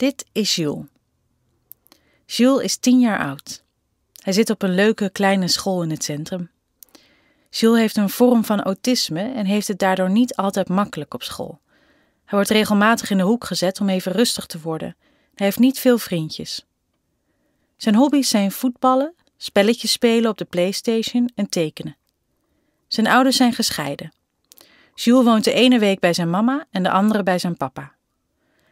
Dit is Jules. Jules is tien jaar oud. Hij zit op een leuke kleine school in het centrum. Jules heeft een vorm van autisme en heeft het daardoor niet altijd makkelijk op school. Hij wordt regelmatig in de hoek gezet om even rustig te worden. Hij heeft niet veel vriendjes. Zijn hobby's zijn voetballen, spelletjes spelen op de PlayStation en tekenen. Zijn ouders zijn gescheiden. Jules woont de ene week bij zijn mama en de andere bij zijn papa.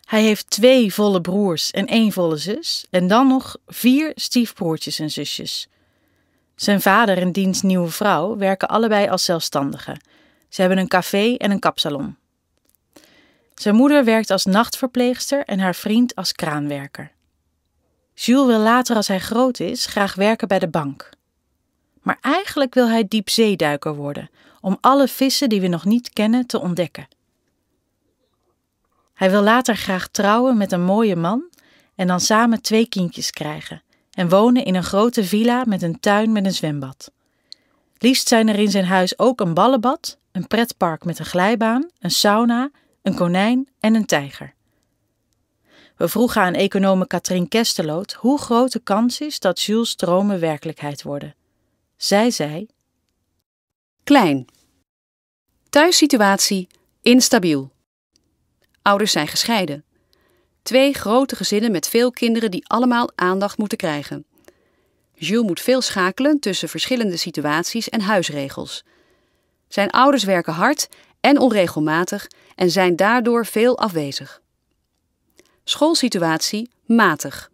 Hij heeft twee volle broers en één volle zus en dan nog vier stiefbroertjes en zusjes. Zijn vader en diens nieuwe vrouw werken allebei als zelfstandigen. Ze hebben een café en een kapsalon. Zijn moeder werkt als nachtverpleegster en haar vriend als kraanwerker. Jules wil later, als hij groot is, graag werken bij de bank. Maar eigenlijk wil hij diepzeeduiker worden, om alle vissen die we nog niet kennen te ontdekken. Hij wil later graag trouwen met een mooie man en dan samen twee kindjes krijgen en wonen in een grote villa met een tuin met een zwembad. Liefst zijn er in zijn huis ook een ballenbad, een pretpark met een glijbaan, een sauna, een konijn en een tijger. We vroegen aan econoom Katrien Kesteloot hoe groot de kans is dat Jules' dromen werkelijkheid worden. Zij zei: Klein. Thuissituatie instabiel. Ouders zijn gescheiden. Twee grote gezinnen met veel kinderen die allemaal aandacht moeten krijgen. Jules moet veel schakelen tussen verschillende situaties en huisregels. Zijn ouders werken hard en onregelmatig en zijn daardoor veel afwezig. Schoolsituatie matig.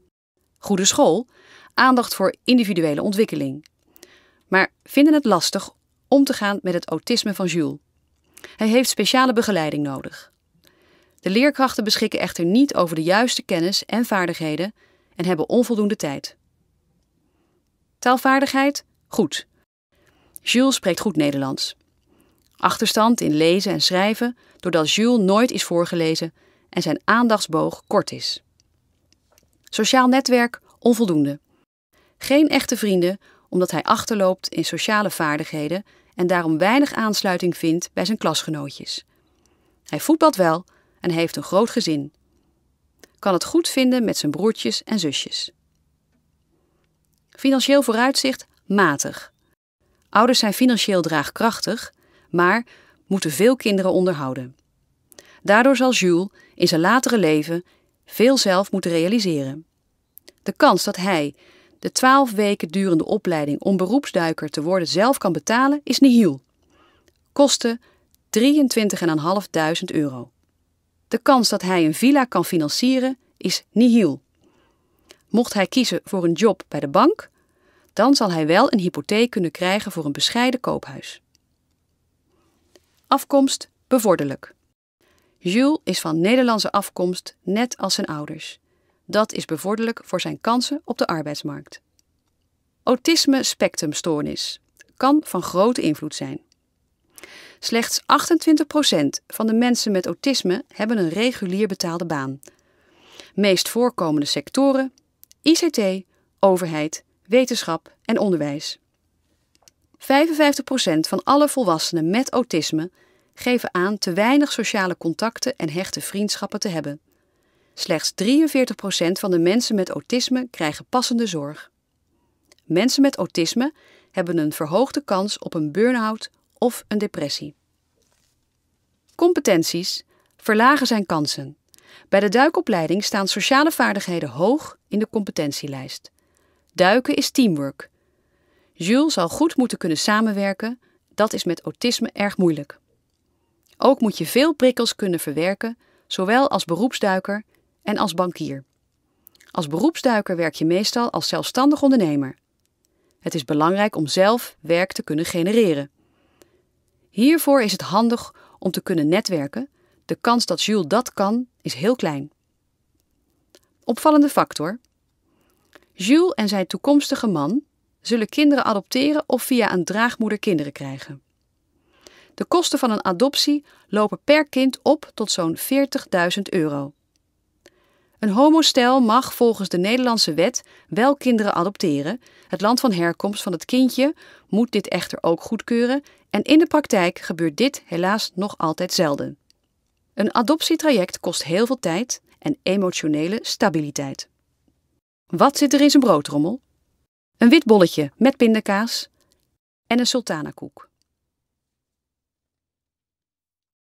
Goede school, aandacht voor individuele ontwikkeling. Maar vinden het lastig om te gaan met het autisme van Jules. Hij heeft speciale begeleiding nodig. De leerkrachten beschikken echter niet over de juiste kennis en vaardigheden en hebben onvoldoende tijd. Taalvaardigheid? Goed. Jules spreekt goed Nederlands. Achterstand in lezen en schrijven doordat Jules nooit is voorgelezen en zijn aandachtsboog kort is. Sociaal netwerk? Onvoldoende. Geen echte vrienden omdat hij achterloopt in sociale vaardigheden en daarom weinig aansluiting vindt bij zijn klasgenootjes. Hij voetbalt wel, en heeft een groot gezin. Kan het goed vinden met zijn broertjes en zusjes. Financieel vooruitzicht matig. Ouders zijn financieel draagkrachtig, maar moeten veel kinderen onderhouden. Daardoor zal Jules in zijn latere leven veel zelf moeten realiseren. De kans dat hij de twaalf weken durende opleiding om beroepsduiker te worden zelf kan betalen is nihil. Kosten 23.500 euro. De kans dat hij een villa kan financieren is nihil. Mocht hij kiezen voor een job bij de bank, dan zal hij wel een hypotheek kunnen krijgen voor een bescheiden koophuis. Afkomst bevorderlijk. Jules is van Nederlandse afkomst, net als zijn ouders. Dat is bevorderlijk voor zijn kansen op de arbeidsmarkt. Autisme spectrumstoornis kan van grote invloed zijn. Slechts 28% van de mensen met autisme hebben een regulier betaalde baan. Meest voorkomende sectoren: ICT, overheid, wetenschap en onderwijs. 55% van alle volwassenen met autisme geven aan te weinig sociale contacten en hechte vriendschappen te hebben. Slechts 43% van de mensen met autisme krijgen passende zorg. Mensen met autisme hebben een verhoogde kans op een burn-out of een depressie. Competenties verlagen zijn kansen. Bij de duikopleiding staan sociale vaardigheden hoog in de competentielijst. Duiken is teamwork. Jules zal goed moeten kunnen samenwerken, dat is met autisme erg moeilijk. Ook moet je veel prikkels kunnen verwerken, zowel als beroepsduiker en als bankier. Als beroepsduiker werk je meestal als zelfstandig ondernemer. Het is belangrijk om zelf werk te kunnen genereren. Hiervoor is het handig om te kunnen netwerken. De kans dat Jules dat kan is heel klein. Opvallende factor. Jules en zijn toekomstige man zullen kinderen adopteren of via een draagmoeder kinderen krijgen. De kosten van een adoptie lopen per kind op tot zo'n 40.000 euro. Een homostel mag volgens de Nederlandse wet wel kinderen adopteren. Het land van herkomst van het kindje moet dit echter ook goedkeuren en in de praktijk gebeurt dit helaas nog altijd zelden. Een adoptietraject kost heel veel tijd en emotionele stabiliteit. Wat zit er in zijn broodrommel? Een wit bolletje met pindakaas en een sultanakoek.